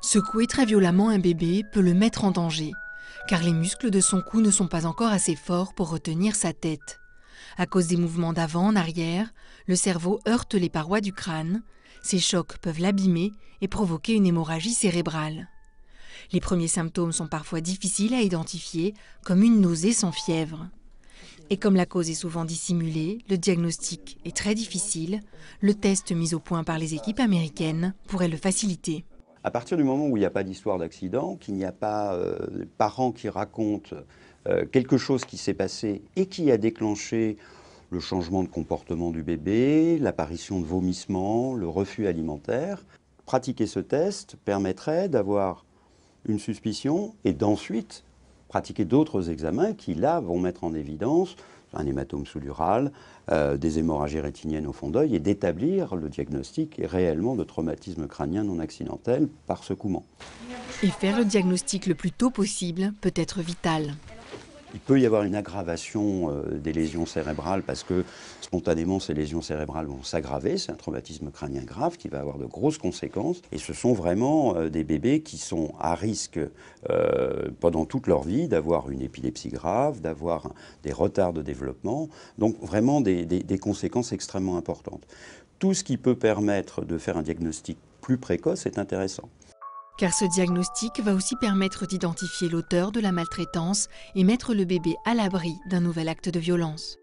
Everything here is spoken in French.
Secouer très violemment un bébé peut le mettre en danger, car les muscles de son cou ne sont pas encore assez forts pour retenir sa tête. À cause des mouvements d'avant en arrière, le cerveau heurte les parois du crâne, ces chocs peuvent l'abîmer et provoquer une hémorragie cérébrale. Les premiers symptômes sont parfois difficiles à identifier, comme une nausée sans fièvre. Et comme la cause est souvent dissimulée, le diagnostic est très difficile, le test mis au point par les équipes américaines pourrait le faciliter. À partir du moment où il n'y a pas d'histoire d'accident, qu'il n'y a pas euh, de parents qui racontent euh, quelque chose qui s'est passé et qui a déclenché le changement de comportement du bébé, l'apparition de vomissements, le refus alimentaire, pratiquer ce test permettrait d'avoir une suspicion et d'ensuite pratiquer d'autres examens qui, là, vont mettre en évidence un hématome sous euh, des hémorragies rétiniennes au fond d'œil et d'établir le diagnostic réellement de traumatisme crânien non accidentel par secouement. Et faire le diagnostic le plus tôt possible peut être vital. Il peut y avoir une aggravation euh, des lésions cérébrales parce que spontanément ces lésions cérébrales vont s'aggraver, c'est un traumatisme crânien grave qui va avoir de grosses conséquences et ce sont vraiment euh, des bébés qui sont à risque euh, pendant toute leur vie d'avoir une épilepsie grave, d'avoir des retards de développement, donc vraiment des conséquences extrêmement importantes. Tout ce qui peut permettre de faire un diagnostic plus précoce est intéressant. Car ce diagnostic va aussi permettre d'identifier l'auteur de la maltraitance et mettre le bébé à l'abri d'un nouvel acte de violence.